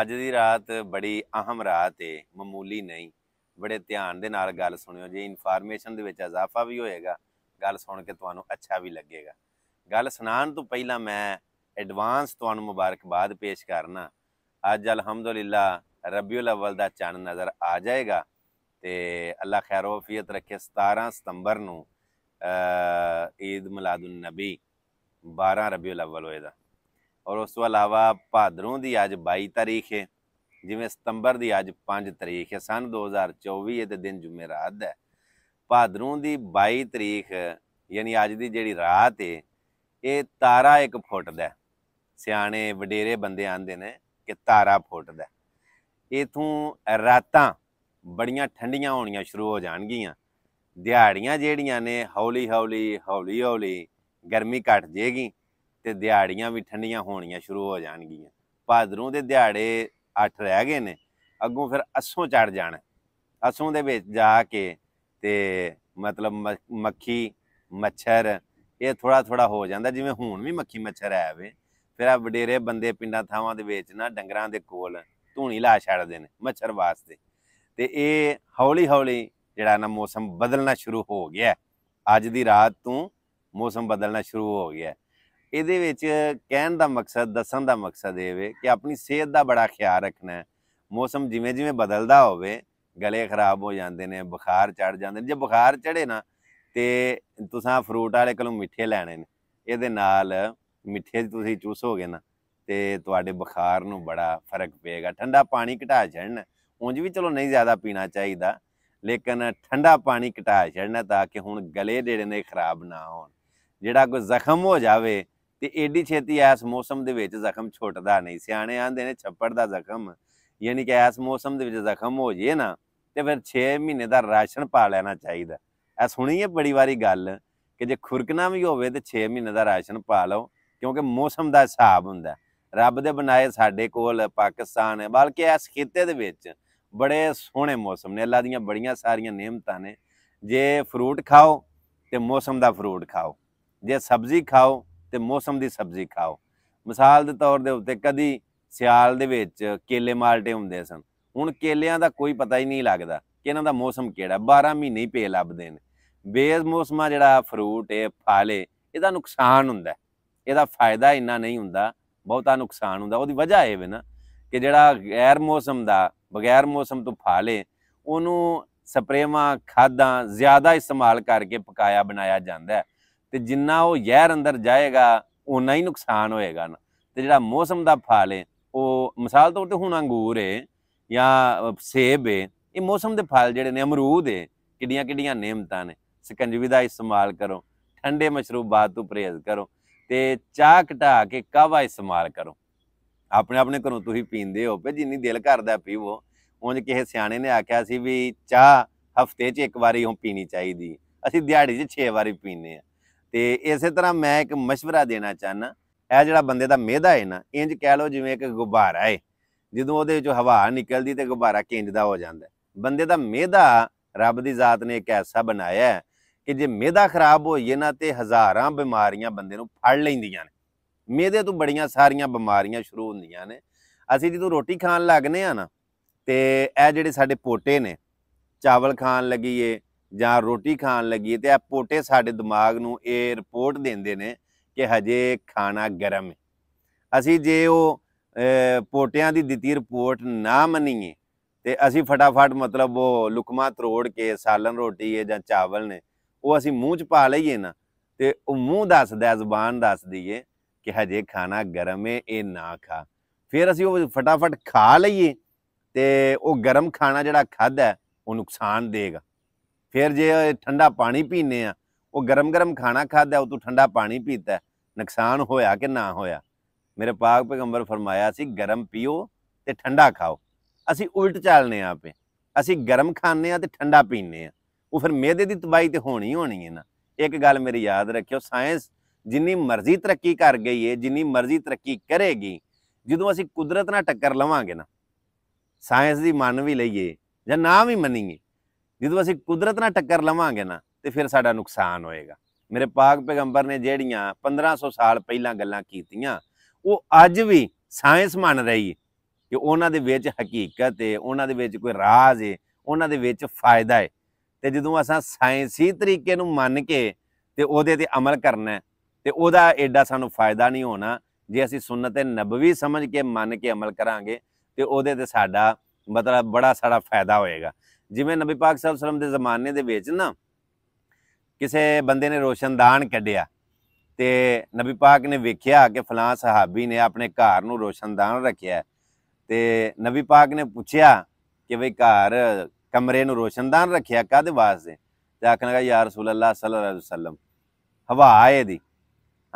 ਅੱਜ ਦੀ ਰਾਤ ਬੜੀ ਅਹਿਮ ਰਾਤ ਹੈ ਮਾਮੂਲੀ ਨਹੀਂ ਬੜੇ ਧਿਆਨ ਦੇ ਨਾਲ ਗੱਲ ਸੁਣਿਓ ਜੇ ਇਨਫੋਰਮੇਸ਼ਨ ਦੇ ਵਿੱਚ ਇਜ਼ਾਫਾ ਵੀ ਹੋਏਗਾ ਗੱਲ ਸੁਣ ਕੇ ਤੁਹਾਨੂੰ ਅੱਛਾ ਵੀ ਲੱਗੇਗਾ ਗੱਲ ਸੁਣਾਉਣ ਤੋਂ ਪਹਿਲਾਂ ਮੈਂ ਐਡਵਾਂਸ ਤੁਹਾਨੂੰ ਮੁਬਾਰਕਬਾਦ ਪੇਸ਼ ਕਰਨਾ ਅੱਜ ਅਲਹਮਦੁਲਿਲਾ ਰਬੀਉਲ ਅਵਲ ਦਾ ਚੰਨ ਨਜ਼ਰ ਆ ਜਾਏਗਾ ਤੇ ਅੱਲਾ ਖੈਰ ਵਫੀਅਤ ਰੱਖੇ 17 ਸਤੰਬਰ ਨੂੰ ਈਦ ਮਿਲਾਦੁਨ ਨਬੀ 12 ਰਬੀਉਲ ਅਵਲ ਹੋਏਗਾ ਔਰ ਉਸ ਤੋਂ ਇਲਾਵਾ ਭਾਦਰੋਂ ਦੀ ਅੱਜ 22 ਤਾਰੀਖ ਹੈ ਜਿਵੇਂ ਸਤੰਬਰ ਦੀ ਅੱਜ 5 ਤਾਰੀਖ ਹੈ ਸਨ 2024 ਇਹ ਤੇ ਦਿਨ ਜੁਮੇਰਾਤ ਹੈ ਭਾਦਰੋਂ ਦੀ 22 ਤਾਰੀਖ ਯਾਨੀ ਅੱਜ ਦੀ ਜਿਹੜੀ ਰਾਤ ਹੈ ਇਹ ਤਾਰਾ ਇੱਕ ਫੁੱਟਦਾ ਸਿਆਣੇ ਵਡੇਰੇ ਬੰਦੇ ਆਂਦੇ ਨੇ ਕਿ ਤਾਰਾ ਫੁੱਟਦਾ ਇਥੋਂ ਰਾਤਾਂ ਬੜੀਆਂ ਠੰਡੀਆਂ ਹੋਣੀਆਂ ਸ਼ੁਰੂ ਹੋ ਜਾਣਗੀਆਂ ਦਿਹਾੜੀਆਂ ਜਿਹੜੀਆਂ ਨੇ ਹੌਲੀ ਹੌਲੀ ਹੌਲੀ ਹੌਲੀ ਗਰਮੀ ਘਟ ਜੇਗੀ ਤੇ ਦਿਹਾੜੀਆਂ ਵੀ ਠੰਡੀਆਂ ਹੋਣੀਆਂ ਸ਼ੁਰੂ ਹੋ ਜਾਣਗੀਆਂ ਭਾਦਰੋਂ ਦੇ ਦਿਹਾੜੇ 8 ਰਹਿ ਗਏ ਨੇ ਅੱਗੋਂ ਫਿਰ ਅਸੋਂ ਚੜ ਜਾਣਾ ਅਸੋਂ ਦੇ ਵਿੱਚ ਜਾ ਕੇ ਤੇ ਮਤਲਬ ਮੱਖੀ ਮੱਛਰ ਇਹ ਥੋੜਾ ਥੋੜਾ ਹੋ ਜਾਂਦਾ ਜਿਵੇਂ ਹੁਣ ਵੀ ਮੱਖੀ ਮੱਛਰ ਹੈ ਵੇ ਫਿਰ ਆ ਵਡੇਰੇ ਬੰਦੇ ਪਿੰਡਾਂ ਥਾਵਾਂ ਦੇ ਵਿੱਚ ਨਾ ਡੰਗਰਾਂ ਦੇ ਕੋਲ ਧੂਣੀ ਲਾ ਛੱਡਦੇ ਨੇ ਮੱਛਰ ਵਾਸਤੇ ਤੇ ਇਹ ਹੌਲੀ ਹੌਲੀ ਜਿਹੜਾ ਨਾ ਮੌਸਮ ਬਦਲਣਾ ਸ਼ੁਰੂ ਹੋ ਗਿਆ ਅੱਜ ਦੀ ਰਾਤ ਤੋਂ ਮੌਸਮ ਬਦਲਣਾ ਸ਼ੁਰੂ ਹੋ ਗਿਆ ਇਹਦੇ ਵਿੱਚ ਕਹਿਣ ਦਾ ਮਕਸਦ ਦੱਸਣ ਦਾ ਮਕਸਦ ਇਹ ਵੇ ਕਿ ਆਪਣੀ ਸਿਹਤ ਦਾ ਬੜਾ ਖਿਆਲ ਰੱਖਣਾ ਹੈ ਮੌਸਮ ਜਿਵੇਂ ਜਿਵੇਂ ਬਦਲਦਾ ਹੋਵੇ ਗਲੇ ਖਰਾਬ ਹੋ ਜਾਂਦੇ ਨੇ ਬੁਖਾਰ ਚੜ ਜਾਂਦੇ ਨੇ ਜੇ ਬੁਖਾਰ ਚੜੇ ਨਾ ਤੇ ਤੁਸੀਂ ਫਰੂਟ ਵਾਲੇ ਕੋਲੋਂ ਮਿੱਠੇ ਲੈਣੇ ਨੇ ਇਹਦੇ ਨਾਲ ਮਿੱਠੇ ਤੁਸੀਂ ਚੂਸੋਗੇ ਨਾ ਤੇ ਤੁਹਾਡੇ ਬੁਖਾਰ ਨੂੰ ਬੜਾ ਫਰਕ ਪਏਗਾ ਠੰਡਾ ਪਾਣੀ ਘਟਾ ਛੜਨਾ ਉਂਝ ਵੀ ਚਲੋ ਨਹੀਂ ਜ਼ਿਆਦਾ ਪੀਣਾ ਚਾਹੀਦਾ ਲੇਕਿਨ ਠੰਡਾ ਪਾਣੀ ਘਟਾ ਛੜਨਾ ਤਾਂ ਕਿ ਹੁਣ ਗਲੇ ਜਿਹੜੇ ਨੇ ਖਰਾਬ ਨਾ ਹੋਣ ਜਿਹੜਾ ਕੋਈ ਜ਼ਖਮ ਹੋ ਜਾਵੇ ਤੇ ਏਡੀ ਛੇਤੀ ਐਸ ਮੌਸਮ ਦੇ ਵਿੱਚ ਜ਼ਖਮ ਛੁੱਟਦਾ ਨਹੀਂ ਸਿਆਣੇ ਆਂਦੇ ਨੇ ਛੱਪੜ ਦਾ ਜ਼ਖਮ ਯਾਨੀ ਕਿ ਐਸ ਮੌਸਮ ਦੇ ਵਿੱਚ ਜ਼ਖਮ ਹੋ ਜੇ ਨਾ ਤੇ ਫਿਰ 6 ਮਹੀਨੇ ਦਾ ਰਾਸ਼ਨ ਪਾ ਲੈਣਾ ਚਾਹੀਦਾ ਐ ਸੁਣੀ ਹੈ ਬੜੀ ਵਾਰੀ ਗੱਲ ਕਿ ਜੇ ਖੁਰਕਣਾ ਵੀ ਹੋਵੇ ਤੇ 6 ਮਹੀਨੇ ਦਾ ਰਾਸ਼ਨ ਪਾ ਲਓ ਕਿਉਂਕਿ ਮੌਸਮ ਦਾ ਹਿਸਾਬ ਹੁੰਦਾ ਰੱਬ ਦੇ ਬਣਾਏ ਸਾਡੇ ਕੋਲ ਪਾਕਿਸਤਾਨ ਹੈ ਬਲਕਿ ਇਸ ਖੇਤੇ ਦੇ ਵਿੱਚ ਬੜੇ ਸੋਹਣੇ ਮੌਸਮ ਨੇ ਅੱਲਾ ਦੀਆਂ ਬੜੀਆਂ ਸਾਰੀਆਂ ਨੇਮਤਾਂ ਨੇ ਜੇ ਫਰੂਟ ਖਾਓ ਤੇ ਮੌਸਮ ਦਾ ਫਰੂਟ ਖਾਓ ਜੇ ਸਬਜ਼ੀ ਖਾਓ ਤੇ ਮੌਸਮ ਦੀ ਸਬਜ਼ੀ ਖਾਓ ਮਿਸਾਲ ਦੇ ਤੌਰ ਦੇ ਉੱਤੇ ਕਦੀ ਸਿਆਲ ਦੇ ਵਿੱਚ ਕੇਲੇ ਮਾਲਟੇ ਹੁੰਦੇ ਸਨ ਹੁਣ ਕੇਲਿਆਂ ਦਾ ਕੋਈ ਪਤਾ ਹੀ ਨਹੀਂ ਲੱਗਦਾ ਕਿ ਇਹਨਾਂ ਦਾ ਮੌਸਮ ਕਿਹੜਾ 12 ਮਹੀਨੇ ਹੀ ਪੇ ਲੱਭਦੇ ਨੇ ਬੇਜ਼ ਮੌਸਮਾ ਜਿਹੜਾ ਫਰੂਟ ਇਹ ਫਾਲੇ ਇਹਦਾ ਨੁਕਸਾਨ ਹੁੰਦਾ ਇਹਦਾ ਫਾਇਦਾ ਇੰਨਾ ਨਹੀਂ ਹੁੰਦਾ ਬਹੁਤਾ ਨੁਕਸਾਨ ਹੁੰਦਾ ਉਹਦੀ ਵਜ੍ਹਾ ਇਹ ਵੇ ਨਾ ਕਿ ਜਿਹੜਾ ਗੈਰ ਮੌਸਮ ਦਾ ਬਗੈਰ ਮੌਸਮ ਤੋਂ ਫਾਲੇ ਉਹਨੂੰ ਸਪਰੇਵਾਂ ਖਾਦਾਂ ਜ਼ਿਆਦਾ ਇਸਤੇਮਾਲ ਕਰਕੇ ਪਕਾਇਆ ਬਣਾਇਆ ਜਾਂਦਾ ਹੈ ਤੇ ਜਿੰਨਾ ਉਹ ਜ਼ਹਿਰ ਅੰਦਰ ਜਾਏਗਾ ਉਨਾ ਹੀ ਨੁਕਸਾਨ ਹੋਏਗਾ ਨਾ ਤੇ ਜਿਹੜਾ ਮੌਸਮ ਦਾ ਫਲ ਹੈ ਉਹ ਮਿਸਾਲ ਤੌਰ ਤੇ ਹੁਣ ਅੰਗੂਰ ਹੈ ਜਾਂ ਸੇਬ ਹੈ ਇਹ ਮੌਸਮ ਦੇ ਫਲ ਜਿਹੜੇ ਨੇ ਅਮਰੂਦ ਹੈ ਕਿੱਡੀਆਂ ਕਿੱਡੀਆਂ ਨੇਮਤਾਂ ਨੇ ਸਿਕੰਜਵੀ ਦਾ ਇਸਤੇਮਾਲ ਕਰੋ ਠੰਡੇ ਮਸ਼ਰੂਬਾਤ ਤੋਂ ਪਰਹੇਜ਼ ਕਰੋ ਤੇ ਚਾਹ ਘਟਾ ਕੇ ਕਾਵਾ ਇਸਤੇਮਾਲ ਕਰੋ ਆਪਣੇ ਆਪਣੇ ਘਰੋਂ ਤੁਸੀਂ ਪੀਂਦੇ ਹੋ ਪੇ ਜਿੰਨੀ ਦਿਲ ਕਰਦਾ ਪੀਵੋ ਉਂਝ ਕਿਸੇ ਸਿਆਣੇ ਨੇ ਆਖਿਆ ਸੀ ਵੀ ਚਾਹ ਹਫਤੇ 'ਚ ਇੱਕ ਵਾਰੀ ਹੋ ਪੀਣੀ ਚਾਹੀਦੀ ਅਸੀਂ ਦਿਹਾੜੀ 'ਚ 6 ਵਾਰੀ ਪੀਨੇ ਆ ਤੇ ਇਸੇ ਤਰ੍ਹਾਂ ਮੈਂ ਇੱਕ مشਵਰਾ ਦੇਣਾ ਚਾਹਨਾ ਇਹ ਜਿਹੜਾ ਬੰਦੇ ਦਾ ਮਿਹਦਾ ਹੈ ਨਾ ਇੰਜ ਕਹਿ ਲਓ ਜਿਵੇਂ ਇੱਕ ਗੁਬਾਰਾ ਹੈ ਜਦੋਂ ਉਹਦੇ ਵਿੱਚੋਂ ਹਵਾ ਨਿਕਲਦੀ ਤੇ ਗੁਬਾਰਾ ਕਿੰਜਦਾ ਹੋ ਜਾਂਦਾ ਬੰਦੇ ਦਾ ਮਿਹਦਾ ਰੱਬ ਦੀ ਜ਼ਾਤ ਨੇ ਇੱਕ ਐਸਾ ਬਣਾਇਆ ਕਿ ਜੇ ਮਿਹਦਾ ਖਰਾਬ ਹੋਈਏ ਨਾ ਤੇ ਹਜ਼ਾਰਾਂ ਬਿਮਾਰੀਆਂ ਬੰਦੇ ਨੂੰ ਫੜ ਲੈਂਦੀਆਂ ਨੇ ਮਿਹਦੇ ਤੋਂ ਬੜੀਆਂ ਸਾਰੀਆਂ ਬਿਮਾਰੀਆਂ ਸ਼ੁਰੂ ਹੁੰਦੀਆਂ ਨੇ ਅਸੀਂ ਜਦੋਂ ਰੋਟੀ ਖਾਣ ਲੱਗਨੇ ਆ ਨਾ ਤੇ ਇਹ ਜਿਹੜੇ ਸਾਡੇ ਪੋਟੇ ਨੇ ਚਾਵਲ ਖਾਣ ਲੱਗੀਏ ਜਾਂ ਰੋਟੀ ਖਾਣ ਲੱਗੀ ਤੇ ਆ ਪੋਟੇ ਸਾਡੇ ਦਿਮਾਗ ਨੂੰ ਇਹ ਰਿਪੋਰਟ ਦਿੰਦੇ ਨੇ ਕਿ ਹਜੇ ਖਾਣਾ ਗਰਮ ਹੈ ਅਸੀਂ ਜੇ ਉਹ ਪੋਟਿਆਂ ਦੀ ਦਿੱਤੀ ਰਿਪੋਰਟ ਨਾ ਮੰਨੀਏ ਤੇ ਅਸੀਂ ਫਟਾਫਟ ਮਤਲਬ ਉਹ ਲੁਕਮਾ ਤਰੋੜ ਕੇ ਸਾਲਨ ਰੋਟੀ ਹੈ ਜਾਂ ਚਾਵਲ ਨੇ ਉਹ ਅਸੀਂ ਮੂੰਹ 'ਚ ਪਾ ਲਈਏ ਨਾ ਤੇ ਉਹ ਮੂੰਹ ਦੱਸਦਾ ਜ਼ੁਬਾਨ ਦੱਸਦੀ ਏ ਕਿ ਹਜੇ ਖਾਣਾ ਗਰਮ ਏ ਇਹ ਨਾ ਖਾ ਫਿਰ ਅਸੀਂ ਉਹ ਫਟਾਫਟ ਖਾ ਲਈਏ ਤੇ ਉਹ ਗਰਮ ਖਾਣਾ ਜਿਹੜਾ ਖਾਦਾ ਉਹ ਨੁਕਸਾਨ ਦੇਗਾ ਫਿਰ ਜੇ ਠੰਡਾ ਪਾਣੀ ਪੀਨੇ ਆ ਉਹ ਗਰਮ-ਗਰਮ ਖਾਣਾ ਖਾਦਾ ਉਹ ਤੂੰ ਠੰਡਾ ਪਾਣੀ ਪੀਤਾ ਨੁਕਸਾਨ ਹੋਇਆ ਕਿ ਨਾ ਹੋਇਆ ਮੇਰੇ ਪਾਕ ਪੈਗੰਬਰ ਫਰਮਾਇਆ ਸੀ ਗਰਮ ਪੀਓ ਤੇ ਠੰਡਾ ਖਾਓ ਅਸੀਂ ਉਲਟ ਚੱਲਨੇ ਆ ਆਪੇ ਅਸੀਂ ਗਰਮ ਖਾਣੇ ਆ ਤੇ ਠੰਡਾ ਪੀਨੇ ਆ ਉਹ ਫਿਰ ਮਿਹਦੇ ਦੀ ਤਬਾਈ ਤੇ ਹੋਣੀ ਹੋਣੀ ਹੈ ਨਾ ਇੱਕ ਗੱਲ ਮੇਰੀ ਯਾਦ ਰੱਖਿਓ ਸਾਇੰਸ ਜਿੰਨੀ ਮਰਜ਼ੀ ਤਰੱਕੀ ਕਰ ਗਈ ਏ ਜਿੰਨੀ ਮਰਜ਼ੀ ਤਰੱਕੀ ਕਰੇਗੀ ਜਦੋਂ ਅਸੀਂ ਕੁਦਰਤ ਨਾਲ ਟੱਕਰ ਲਵਾਂਗੇ ਨਾ ਸਾਇੰਸ ਦੀ ਮੰਨ ਵੀ ਲਈਏ ਜਾਂ ਨਾ ਵੀ ਮੰਨੀਏ ਜਦੋਂ ਅਸੀਂ ਕੁਦਰਤ ਨਾਲ ਟੱਕਰ ਲਵਾਂਗੇ ਨਾ ਤੇ ਫਿਰ ਸਾਡਾ ਨੁਕਸਾਨ ਹੋਏਗਾ ਮੇਰੇ ਪਾਕ ਪੈਗੰਬਰ ਨੇ ਜਿਹੜੀਆਂ 1500 ਸਾਲ ਪਹਿਲਾਂ ਗੱਲਾਂ ਕੀਤੀਆਂ ਉਹ ਅੱਜ ਵੀ ਸਾਇੰਸ ਮੰਨ ਰਹੀ ਹੈ ਕਿ ਉਹਨਾਂ ਦੇ ਵਿੱਚ ਹਕੀਕਤ ਹੈ ਉਹਨਾਂ ਦੇ ਵਿੱਚ ਕੋਈ ਰਾਜ਼ ਹੈ ਉਹਨਾਂ ਦੇ ਵਿੱਚ ਫਾਇਦਾ ਹੈ ਤੇ ਜਦੋਂ ਅਸਾਂ ਸਾਇੰਸੀ ਤਰੀਕੇ ਨੂੰ ਮੰਨ ਕੇ ਤੇ ਉਹਦੇ ਤੇ ਅਮਲ ਕਰਨਾ ਤੇ ਉਹਦਾ ਐਡਾ ਸਾਨੂੰ ਫਾਇਦਾ ਨਹੀਂ ਹੋਣਾ ਜੇ ਅਸੀਂ ਸੁਨਨਤ ਨਬਵੀ ਸਮਝ ਕੇ ਮੰਨ ਕੇ ਅਮਲ ਕਰਾਂਗੇ ਤੇ ਉਹਦੇ ਤੇ ਸਾਡਾ ਮਤਲਬ ਬੜਾ ਸਾਡਾ ਫਾਇਦਾ ਹੋਏਗਾ ਜਿਵੇਂ ਨਬੀ ਪਾਕ ਸੱਲੱਲਾਹੁ ਸਲਮ ਦੇ ਜ਼ਮਾਨੇ ਦੇ ਵਿੱਚ ਨਾ ਕਿਸੇ ਬੰਦੇ ਨੇ ਰੋਸ਼ਨਦਾਨ ਕੱਢਿਆ ਤੇ ਨਬੀ ਪਾਕ ਨੇ ਵੇਖਿਆ ਕਿ ਫਲਾਂ ਸਹਾਬੀ ਨੇ ਆਪਣੇ ਘਰ ਨੂੰ ਰੋਸ਼ਨਦਾਨ ਰੱਖਿਆ ਤੇ ਨਬੀ ਪਾਕ ਨੇ ਪੁੱਛਿਆ ਕਿ ਵੀ ਘਰ ਕਮਰੇ ਨੂੰ ਰੋਸ਼ਨਦਾਨ ਰੱਖਿਆ ਕਾਦੇ ਵਾਸਤੇ ਤੇ ਆਖਣ ਲਗਾ ਯਾ ਰਸੂਲ ਅੱਲਾਹ ਸੱਲੱਲਾਹੁ ਅਲੈਹਿ ਵਸੱਲਮ ਹਵਾ ਆਏ ਦੀ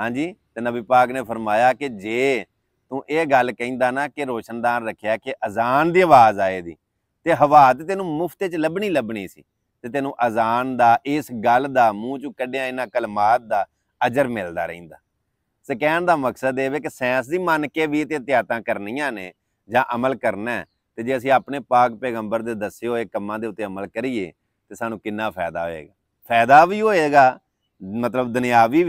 ਹਾਂਜੀ ਤੇ ਨਬੀ ਪਾਕ ਨੇ ਫਰਮਾਇਆ ਕਿ ਜੇ تو یہ گل کہ روشن دان رکھا کہ ازان آئے ہا تو تین تین ازان منہ چلمات کا اجر ملتا رہتا مقصد یہ کہ سائنس من کے بھی تویات کرنی عمل کرنا جی ابھی اپنے پاک پیگمبر کے دسے ہوئے کاما دے عمل کریے تو سنوں کنا فائدہ ہوئے گا فائدہ بھی ہوئے گا مطلب دنیا بھی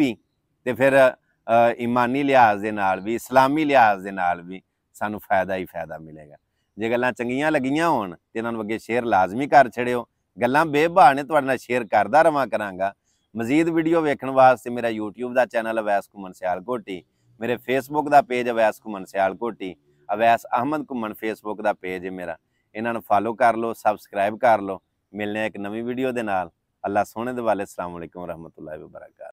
ایمانی لحاظ کے ن بھی اسلامی لحاظ کے نال بھی سنوں فائدہ ہی فائدہ ملے گا جی گلو چنگیاں لگی ہونا اگیں شیئر لازمی کر چڑیو گلام بے بہ نے تیئر کردہ رواں کرزید ویڈیو ویکن واسطے میرا یوٹیوب کا چینل اویس گھومن سیال کھوٹی میرے فیسبک کا پیج اویس گھومن سیال کوٹی اویس احمد گھومن فیسبک کا پیج ہے میرا یہاں فالو کر لو سبسکرائب کر لو ملنے ایک نو ویڈیو اللہ سونے دبالے السلام علیکم و رحمۃ اللہ وبرکاتہ